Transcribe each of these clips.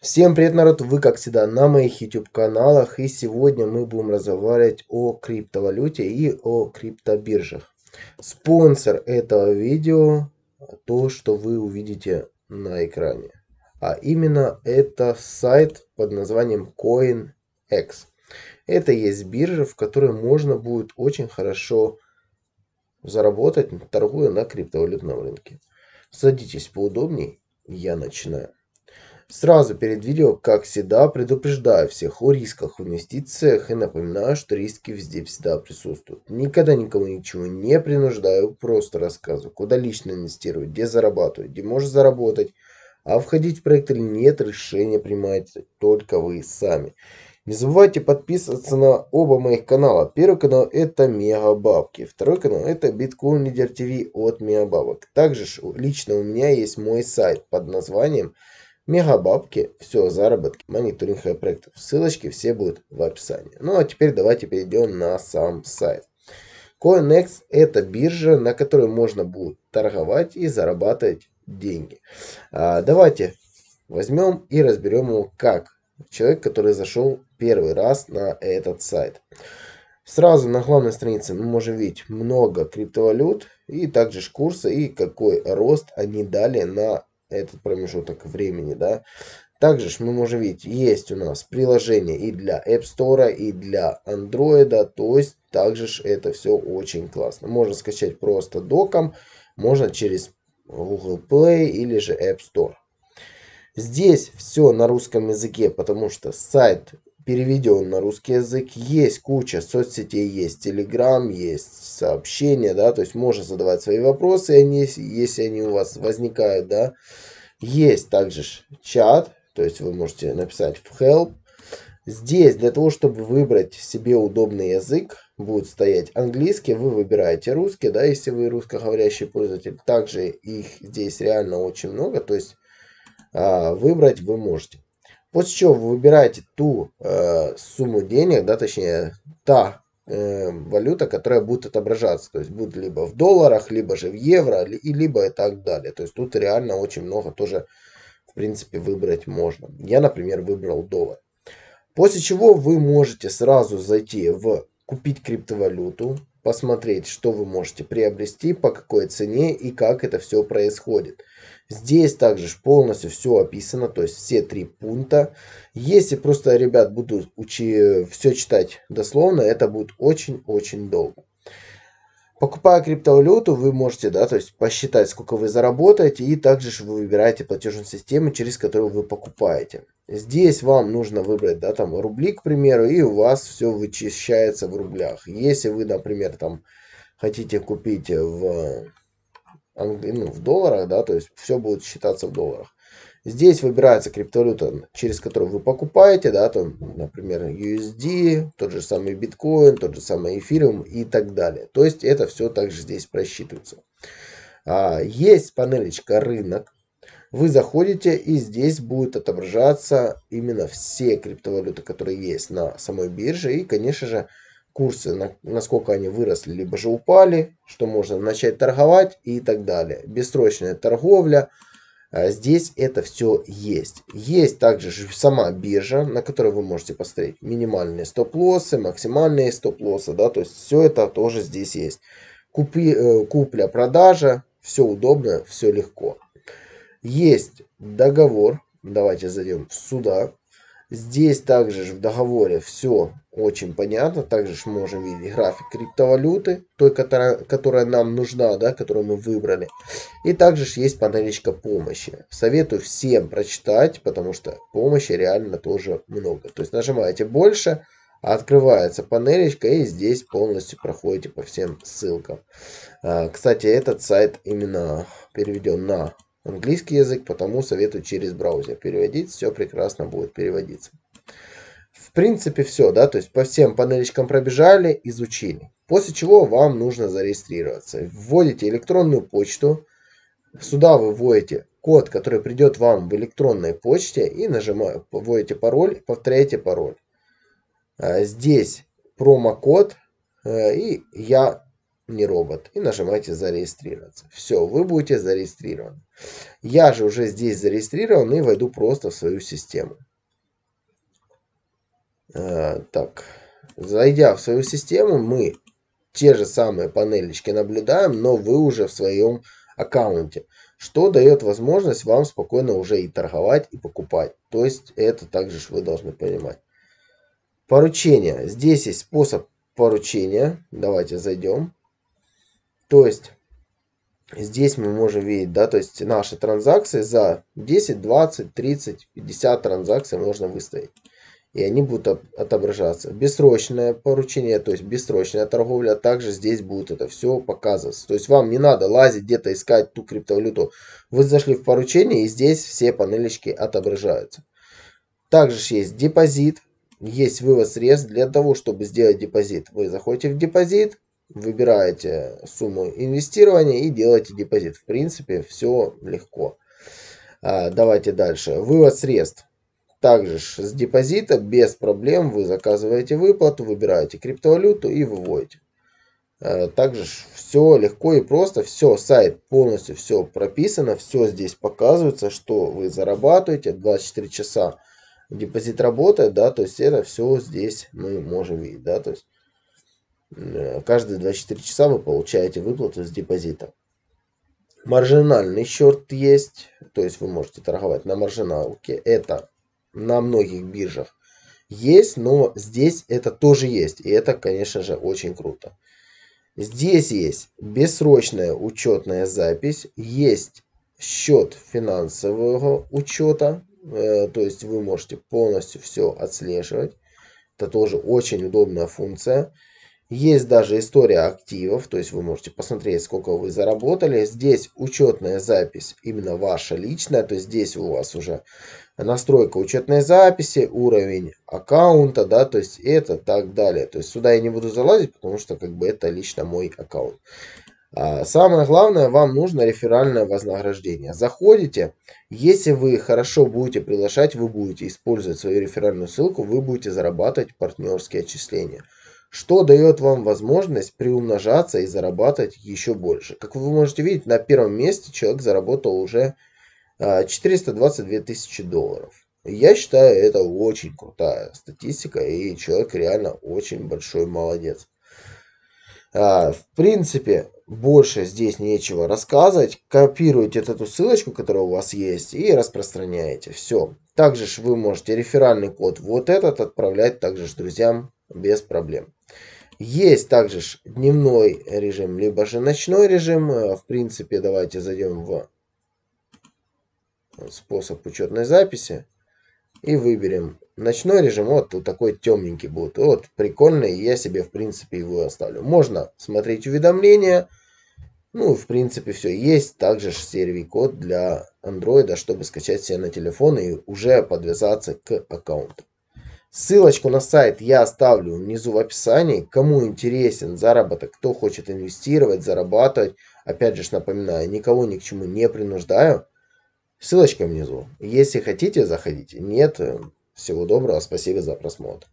Всем привет, народ! Вы, как всегда, на моих YouTube-каналах. И сегодня мы будем разговаривать о криптовалюте и о криптобиржах. Спонсор этого видео – то, что вы увидите на экране. А именно, это сайт под названием CoinX. Это есть биржа, в которой можно будет очень хорошо заработать, торгуя на криптовалютном рынке. Садитесь поудобнее я начинаю. Сразу перед видео, как всегда, предупреждаю всех о рисках в инвестициях и напоминаю, что риски везде всегда присутствуют. Никогда никому ничего не принуждаю, просто рассказываю, куда лично инвестировать, где зарабатывать, где можно заработать, а входить в проект или нет, решение принимаете только вы сами. Не забывайте подписываться на оба моих канала. Первый канал это Мегабабки. Второй канал это Биткоин Лидер ТВ от Мегабабок. Также лично у меня есть мой сайт под названием Мегабабки. Все о заработке, мониторинг проектов. Ссылочки все будут в описании. Ну а теперь давайте перейдем на сам сайт. CoinEx это биржа, на которой можно будет торговать и зарабатывать деньги. А, давайте возьмем и разберем его, как человек, который зашел первый раз на этот сайт. Сразу на главной странице мы можем видеть много криптовалют и также курсы и какой рост они дали на этот промежуток времени, да. Также мы можем видеть, есть у нас приложение и для App Store, и для Android, то есть также это все очень классно. Можно скачать просто доком, можно через Google Play или же App Store. Здесь все на русском языке, потому что сайт переведен на русский язык, есть куча соцсетей, есть Telegram, есть сообщения, да, то есть можно задавать свои вопросы, они, если они у вас возникают, да. Есть также чат, то есть вы можете написать в help. Здесь для того, чтобы выбрать себе удобный язык, будет стоять английский, вы выбираете русский, да, если вы русскоговорящий пользователь. Также их здесь реально очень много, то есть а, выбрать вы можете. После чего вы выбираете ту э, сумму денег, да, точнее, та э, валюта, которая будет отображаться. То есть будет либо в долларах, либо же в евро, и либо и так далее. То есть тут реально очень много тоже, в принципе, выбрать можно. Я, например, выбрал доллар. После чего вы можете сразу зайти в купить криптовалюту, посмотреть, что вы можете приобрести, по какой цене и как это все происходит. Здесь также полностью все описано, то есть все три пункта. Если просто, ребят, буду учи, все читать дословно, это будет очень-очень долго. Покупая криптовалюту, вы можете, да, то есть посчитать, сколько вы заработаете, и также же вы выбираете платежную систему, через которую вы покупаете. Здесь вам нужно выбрать, да, там рубли, к примеру, и у вас все вычищается в рублях. Если вы, например, там хотите купить в, ну, в долларах, да, то есть все будет считаться в долларах. Здесь выбирается криптовалюта, через которую вы покупаете, да, там, например, USD, тот же самый биткоин, тот же самый эфириум и так далее. То есть это все также здесь просчитывается. А, есть панелечка рынок. Вы заходите и здесь будет отображаться именно все криптовалюты, которые есть на самой бирже. И, конечно же, курсы, на, насколько они выросли, либо же упали, что можно начать торговать и так далее. Бессрочная торговля – а здесь это все есть. Есть также сама биржа, на которой вы можете посмотреть минимальные стоп-лоссы, максимальные стоп-лоссы, да, то есть все это тоже здесь есть. Купи, э, купля, продажа, все удобно, все легко. Есть договор, давайте зайдем сюда, Здесь также в договоре все очень понятно. Также мы можем видеть график криптовалюты, той, которая, которая нам нужна, да, которую мы выбрали. И также есть панелечка помощи. Советую всем прочитать, потому что помощи реально тоже много. То есть нажимаете больше, открывается панелечка и здесь полностью проходите по всем ссылкам. А, кстати, этот сайт именно переведен на английский язык, потому советую через браузер переводить, все прекрасно будет переводиться. В принципе все, да, то есть по всем панелечкам пробежали, изучили. После чего вам нужно зарегистрироваться. Вводите электронную почту, сюда вы вводите код, который придет вам в электронной почте и нажимаете, вводите пароль, повторяете пароль. А, здесь промокод э, и я не робот, и нажимаете зарегистрироваться. Все, вы будете зарегистрированы. Я же уже здесь зарегистрирован и войду просто в свою систему. А, так, зайдя в свою систему, мы те же самые панелечки наблюдаем, но вы уже в своем аккаунте, что дает возможность вам спокойно уже и торговать, и покупать. То есть это также вы должны понимать. Поручение. Здесь есть способ поручения. Давайте зайдем. То есть здесь мы можем видеть, да, то есть наши транзакции за 10, 20, 30, 50 транзакций можно выставить. И они будут отображаться. Бессрочное поручение, то есть бессрочная торговля, также здесь будет это все показываться. То есть вам не надо лазить где-то искать ту криптовалюту. Вы зашли в поручение и здесь все панелечки отображаются. Также есть депозит, есть вывод средств для того, чтобы сделать депозит. Вы заходите в депозит, выбираете сумму инвестирования и делаете депозит. В принципе, все легко. А, давайте дальше. Вывод средств. Также с депозита без проблем вы заказываете выплату, выбираете криптовалюту и выводите. А, также все легко и просто, все, сайт полностью все прописано, все здесь показывается, что вы зарабатываете, 24 часа депозит работает, да, то есть это все здесь мы можем видеть, да, то есть Э, каждые 24 часа вы получаете выплату с депозита. Маржинальный счет есть, то есть вы можете торговать на маржиналке. Это на многих биржах есть, но здесь это тоже есть. И это, конечно же, очень круто. Здесь есть бессрочная учетная запись, есть счет финансового учета, э, то есть вы можете полностью все отслеживать. Это тоже очень удобная функция. Есть даже история активов, то есть вы можете посмотреть, сколько вы заработали. Здесь учетная запись, именно ваша личная, то есть здесь у вас уже настройка учетной записи, уровень аккаунта, да, то есть это так далее. То есть сюда я не буду залазить, потому что как бы это лично мой аккаунт. А, самое главное, вам нужно реферальное вознаграждение. Заходите, если вы хорошо будете приглашать, вы будете использовать свою реферальную ссылку, вы будете зарабатывать партнерские отчисления что дает вам возможность приумножаться и зарабатывать еще больше. Как вы можете видеть, на первом месте человек заработал уже 422 а, тысячи долларов. Я считаю, это очень крутая статистика, и человек реально очень большой молодец. А, в принципе, больше здесь нечего рассказывать. Копируйте эту ссылочку, которая у вас есть, и распространяете. Все. Также вы можете реферальный код вот этот отправлять также друзьям без проблем. Есть также ж дневной режим, либо же ночной режим. Э, в принципе, давайте зайдем в способ учетной записи и выберем ночной режим. Вот, вот такой темненький будет. Вот, прикольный. Я себе, в принципе, его оставлю. Можно смотреть уведомления. Ну, в принципе, все. Есть также сервий-код для Android, а, чтобы скачать себе на телефон и уже подвязаться к аккаунту. Ссылочку на сайт я оставлю внизу в описании. Кому интересен заработок, кто хочет инвестировать, зарабатывать. Опять же напоминаю, никого ни к чему не принуждаю. Ссылочка внизу. Если хотите, заходите. Нет, э, всего доброго, спасибо за просмотр.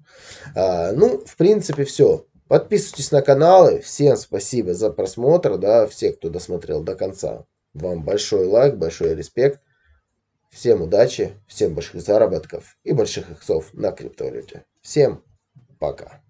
А, ну, в принципе, все. Подписывайтесь на каналы. Всем спасибо за просмотр, да, все, кто досмотрел до конца. Вам большой лайк, большой респект. Всем удачи, всем больших заработков и больших иксов на криптовалюте. Всем пока.